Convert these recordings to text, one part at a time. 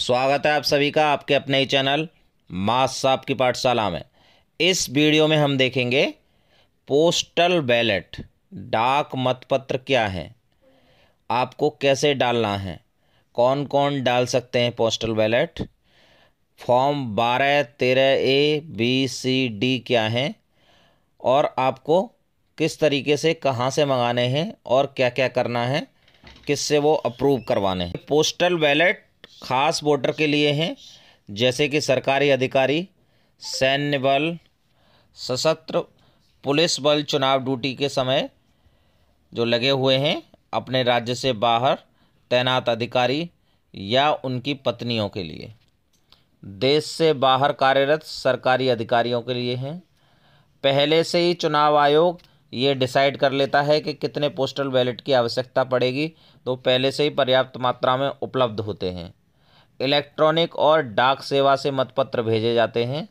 स्वागत है आप सभी का आपके अपने ही चैनल मास साहब की पाठशाला में इस वीडियो में हम देखेंगे पोस्टल बैलेट डाक मतपत्र क्या है आपको कैसे डालना है कौन कौन डाल सकते हैं पोस्टल बैलेट फॉर्म बारह तेरह ए बी सी डी क्या हैं और आपको किस तरीके से कहाँ से मंगाने हैं और क्या क्या करना है किससे वो अप्रूव करवाने हैं पोस्टल बैलेट खास वोटर के लिए हैं जैसे कि सरकारी अधिकारी सैन्य बल सशस्त्र पुलिस बल चुनाव ड्यूटी के समय जो लगे हुए हैं अपने राज्य से बाहर तैनात अधिकारी या उनकी पत्नियों के लिए देश से बाहर कार्यरत सरकारी अधिकारियों के लिए हैं पहले से ही चुनाव आयोग ये डिसाइड कर लेता है कि कितने पोस्टल बैलेट की आवश्यकता पड़ेगी तो पहले से ही पर्याप्त मात्रा में उपलब्ध होते हैं इलेक्ट्रॉनिक और डाक सेवा से मतपत्र भेजे जाते हैं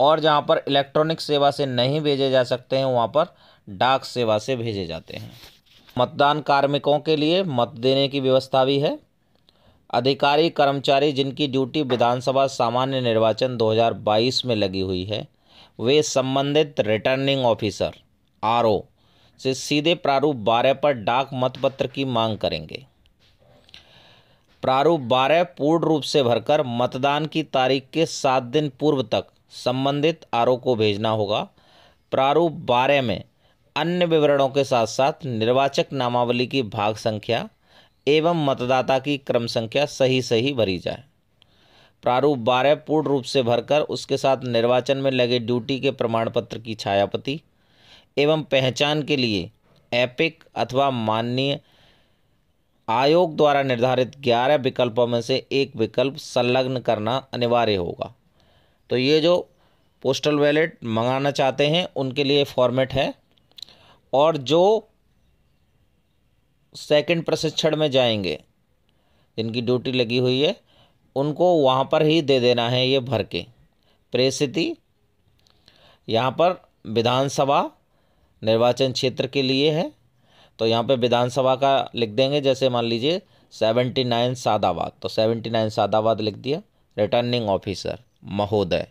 और जहाँ पर इलेक्ट्रॉनिक सेवा से नहीं भेजे जा सकते हैं वहाँ पर डाक सेवा से भेजे जाते हैं मतदान कार्मिकों के लिए मत देने की व्यवस्था भी है अधिकारी कर्मचारी जिनकी ड्यूटी विधानसभा सामान्य निर्वाचन 2022 में लगी हुई है वे संबंधित रिटर्निंग ऑफिसर आर से सीधे प्रारूप बारह पर डाक मतपत्र की मांग करेंगे प्रारूप बारह पूर्ण रूप से भरकर मतदान की तारीख के सात दिन पूर्व तक संबंधित आर को भेजना होगा प्रारूप बारह में अन्य विवरणों के साथ साथ निर्वाचक नामावली की भाग संख्या एवं मतदाता की क्रम संख्या सही सही भरी जाए प्रारूप बारह पूर्ण रूप से भरकर उसके साथ निर्वाचन में लगे ड्यूटी के प्रमाण पत्र की छायापति एवं पहचान के लिए एपिक अथवा माननीय आयोग द्वारा निर्धारित ग्यारह विकल्पों में से एक विकल्प संलग्न करना अनिवार्य होगा तो ये जो पोस्टल वैलेट मंगाना चाहते हैं उनके लिए फॉर्मेट है और जो सेकंड प्रशिक्षण में जाएंगे जिनकी ड्यूटी लगी हुई है उनको वहाँ पर ही दे देना है ये भर के प्रेसिति यहाँ पर विधानसभा निर्वाचन क्षेत्र के लिए है तो यहाँ पे विधानसभा का लिख देंगे जैसे मान लीजिए सेवेंटी नाइन सादाबाद तो सेवेंटी नाइन सादाबाद लिख दिया रिटर्निंग ऑफिसर महोदय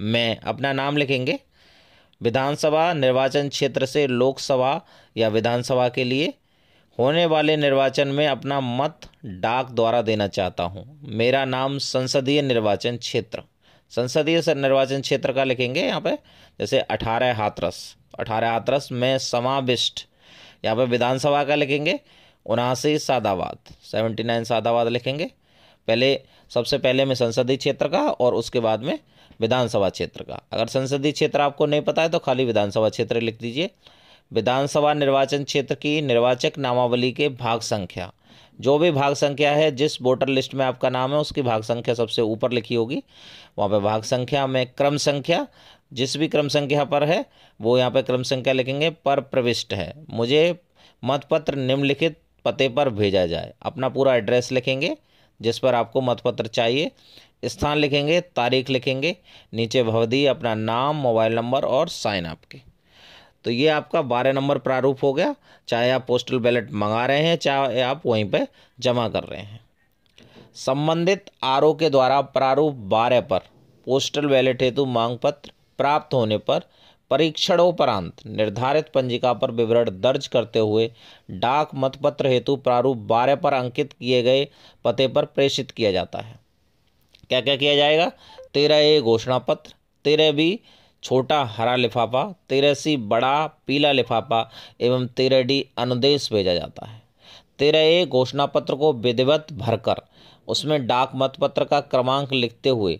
मैं अपना नाम लिखेंगे विधानसभा निर्वाचन क्षेत्र से लोकसभा या विधानसभा के लिए होने वाले निर्वाचन में अपना मत डाक द्वारा देना चाहता हूँ मेरा नाम संसदीय निर्वाचन क्षेत्र संसदीय निर्वाचन क्षेत्र का लिखेंगे यहाँ पे जैसे अठारह हाथरस अठारह हाथरस में समाविष्ट यहाँ पर विधानसभा का लिखेंगे उनासी सादाबाद सेवेंटी नाइन सादाबाद लिखेंगे पहले सबसे पहले में संसदीय क्षेत्र का और उसके बाद में विधानसभा क्षेत्र का अगर संसदीय क्षेत्र आपको नहीं पता है तो खाली विधानसभा क्षेत्र लिख दीजिए विधानसभा निर्वाचन क्षेत्र की निर्वाचक नामावली के भाग संख्या जो भी भाग संख्या है जिस वोटर लिस्ट में आपका नाम है उसकी भाग संख्या सबसे ऊपर लिखी होगी वहाँ पे भाग संख्या में क्रम संख्या जिस भी क्रम संख्या पर है वो यहाँ पे क्रम संख्या लिखेंगे पर प्रविष्ट है मुझे मतपत्र निम्नलिखित पते पर भेजा जाए अपना पूरा एड्रेस लिखेंगे जिस पर आपको मतपत्र चाहिए स्थान लिखेंगे तारीख लिखेंगे नीचे भवदी अपना नाम मोबाइल नंबर और साइन आपके तो ये आपका बारह नंबर प्रारूप हो गया चाहे आप पोस्टल बैलेट मंगा रहे हैं चाहे आप वहीं पर जमा कर रहे हैं संबंधित आर के द्वारा प्रारूप बारह पर पोस्टल बैलेट हेतु मांग पत्र प्राप्त होने पर परीक्षणोपरांत निर्धारित पंजिका पर विवरण दर्ज करते हुए डाक मतपत्र हेतु प्रारूप बारह पर अंकित किए गए पते पर प्रेषित किया जाता है क्या क्या किया जाएगा तेरह ए घोषणा पत्र तेरह बी छोटा हरा लिफाफा तेरह सी बड़ा पीला लिफाफा एवं तेरह डी अनुदेश भेजा जाता है तेरह ए घोषणा पत्र को विधिवत भरकर उसमें डाक मतपत्र का क्रमांक लिखते हुए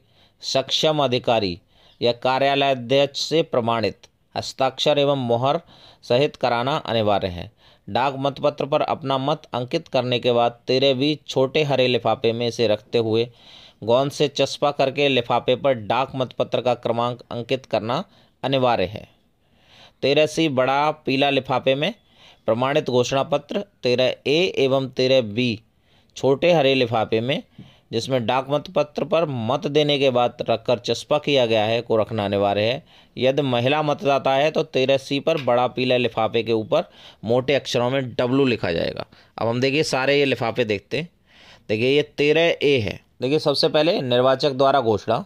सक्षम अधिकारी या कार्यालय अध्यक्ष से प्रमाणित हस्ताक्षर एवं मोहर सहित कराना अनिवार्य है डाक मतपत्र पर अपना मत अंकित करने के बाद तेरह भी छोटे हरे लिफाफे में इसे रखते हुए गोंद से चस्पा करके लिफाफे पर डाक मतपत्र का क्रमांक अंकित करना अनिवार्य है तेरह सी बड़ा पीला लिफाफे में प्रमाणित घोषणा पत्र तेरह ए एवं तेरह बी छोटे हरे लिफाफे में जिसमें डाक मतपत्र पर मत देने के बाद रखकर चस्पा किया गया है को रखना अनिवार्य है यदि महिला मतदाता है तो तेरह सी पर बड़ा पीला लिफाफे के ऊपर मोटे अक्षरों में डब्लू लिखा जाएगा अब हम देखिए सारे ये लिफाफे देखते हैं देखिए ये तेरह ए है देखिए सबसे पहले निर्वाचक द्वारा घोषणा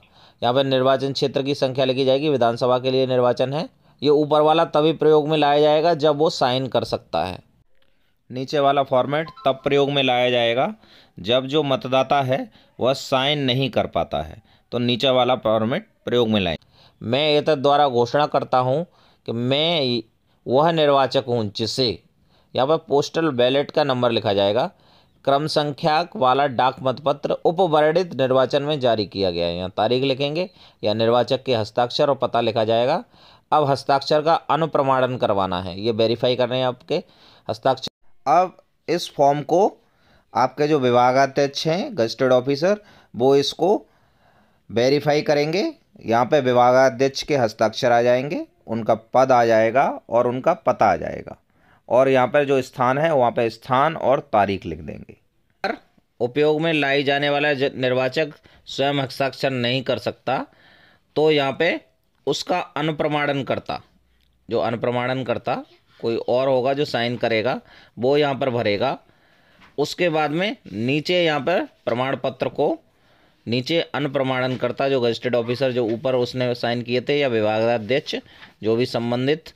यहाँ पर निर्वाचन क्षेत्र की संख्या लिखी जाएगी विधानसभा के लिए निर्वाचन है ये ऊपर वाला तभी प्रयोग में लाया जाएगा जब वो साइन कर सकता है नीचे वाला फॉर्मेट तब प्रयोग में लाया जाएगा जब जो मतदाता है वह साइन नहीं कर पाता है तो नीचे वाला फॉर्मेट प्रयोग में लाए मैं ये द्वारा घोषणा करता हूँ कि मैं वह निर्वाचक हूँ जिसे यहाँ पर पोस्टल बैलेट का नंबर लिखा जाएगा क्रम संख्याक वाला डाक मतपत्र उपवर्णित निर्वाचन में जारी किया गया है यहाँ तारीख लिखेंगे या निर्वाचक के हस्ताक्षर और पता लिखा जाएगा अब हस्ताक्षर का अनुप्रमाणन करवाना है ये वेरीफाई कर रहे हैं आपके हस्ताक्षर अब इस फॉर्म को आपके जो विभागाध्यक्ष हैं गजिस्टर्ड ऑफिसर वो इसको वेरीफाई करेंगे यहाँ पे विभागाध्यक्ष के हस्ताक्षर आ जाएंगे उनका पद आ जाएगा और उनका पता आ जाएगा और यहाँ पर जो स्थान है वहाँ पर स्थान और तारीख लिख देंगे उपयोग में लाई जाने वाला निर्वाचक स्वयं हस्ताक्षर नहीं कर सकता तो यहाँ पे उसका अनुप्रमाणन करता जो अनुप्रमाणन करता कोई और होगा जो साइन करेगा वो यहाँ पर भरेगा उसके बाद में नीचे यहाँ पर प्रमाण पत्र को नीचे अनुप्रमाणन करता जो गजिस्ट्रेड ऑफिसर जो ऊपर उसने साइन किए थे या विभागाध्यक्ष जो भी संबंधित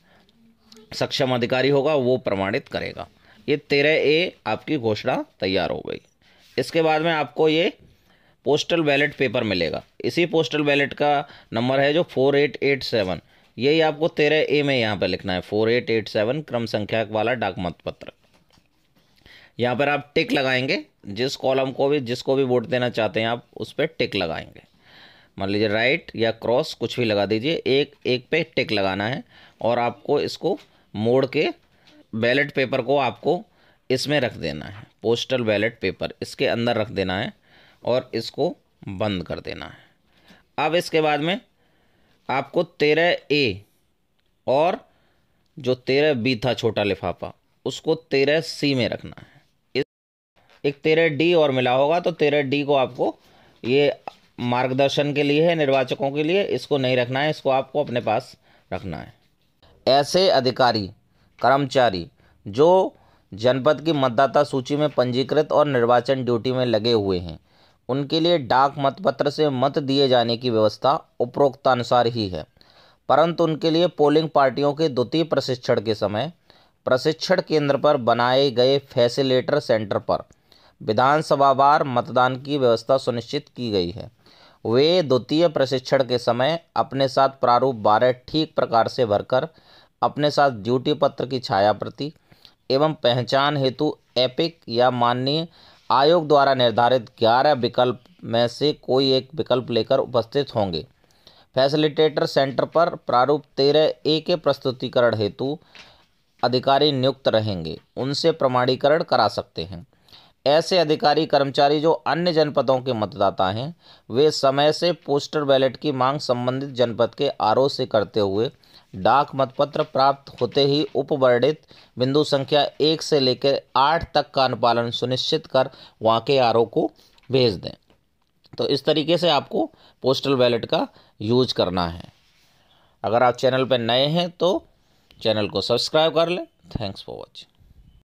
सक्षम अधिकारी होगा वो प्रमाणित करेगा ये तेरह ए आपकी घोषणा तैयार हो गई इसके बाद में आपको ये पोस्टल बैलेट पेपर मिलेगा इसी पोस्टल बैलेट का नंबर है जो फोर एट एट सेवन यही आपको तेरह ए में यहाँ पर लिखना है फोर एट एट सेवन क्रम संख्या वाला डाक मतपत्र यहाँ पर आप टिक लगाएंगे जिस कॉलम को भी जिसको भी वोट देना चाहते हैं आप उस पर टिक लगाएंगे मान लीजिए राइट या क्रॉस कुछ भी लगा दीजिए एक एक पे टिक लगाना है और आपको इसको मोड़ के बैलेट पेपर को आपको इसमें रख देना है पोस्टल बैलेट पेपर इसके अंदर रख देना है और इसको बंद कर देना है अब इसके बाद में आपको तेरह ए और जो तेरह बी था छोटा लिफाफा उसको तेरह सी में रखना है इस एक तेरह डी और मिला होगा तो तेरह डी को आपको ये मार्गदर्शन के लिए है निर्वाचकों के लिए इसको नहीं रखना है इसको आपको अपने पास रखना है ऐसे अधिकारी कर्मचारी जो जनपद की मतदाता सूची में पंजीकृत और निर्वाचन ड्यूटी में लगे हुए हैं उनके लिए डाक मतपत्र से मत दिए जाने की व्यवस्था उपरोक्तानुसार ही है परंतु उनके लिए पोलिंग पार्टियों के द्वितीय प्रशिक्षण के समय प्रशिक्षण केंद्र पर बनाए गए फैसिलेटर सेंटर पर विधानसभावार मतदान की व्यवस्था सुनिश्चित की गई है वे द्वितीय प्रशिक्षण के समय अपने साथ प्रारूप बारह ठीक प्रकार से भरकर अपने साथ ड्यूटी पत्र की छाया प्रति एवं पहचान हेतु एपिक या माननीय आयोग द्वारा निर्धारित ग्यारह विकल्प में से कोई एक विकल्प लेकर उपस्थित होंगे फैसिलिटेटर सेंटर पर प्रारूप तेरह ए के प्रस्तुतिकरण हेतु अधिकारी नियुक्त रहेंगे उनसे प्रमाणीकरण करा सकते हैं ऐसे अधिकारी कर्मचारी जो अन्य जनपदों के मतदाता हैं वे समय से पोस्टर बैलेट की मांग संबंधित जनपद के आर से करते हुए डाक मतपत्र प्राप्त होते ही उपवर्णित बिंदु संख्या एक से लेकर आठ तक का अनुपालन सुनिश्चित कर वहाँ के आर को भेज दें तो इस तरीके से आपको पोस्टल बैलेट का यूज करना है अगर आप चैनल पर नए हैं तो चैनल को सब्सक्राइब कर लें थैंक्स फॉर वॉचिंग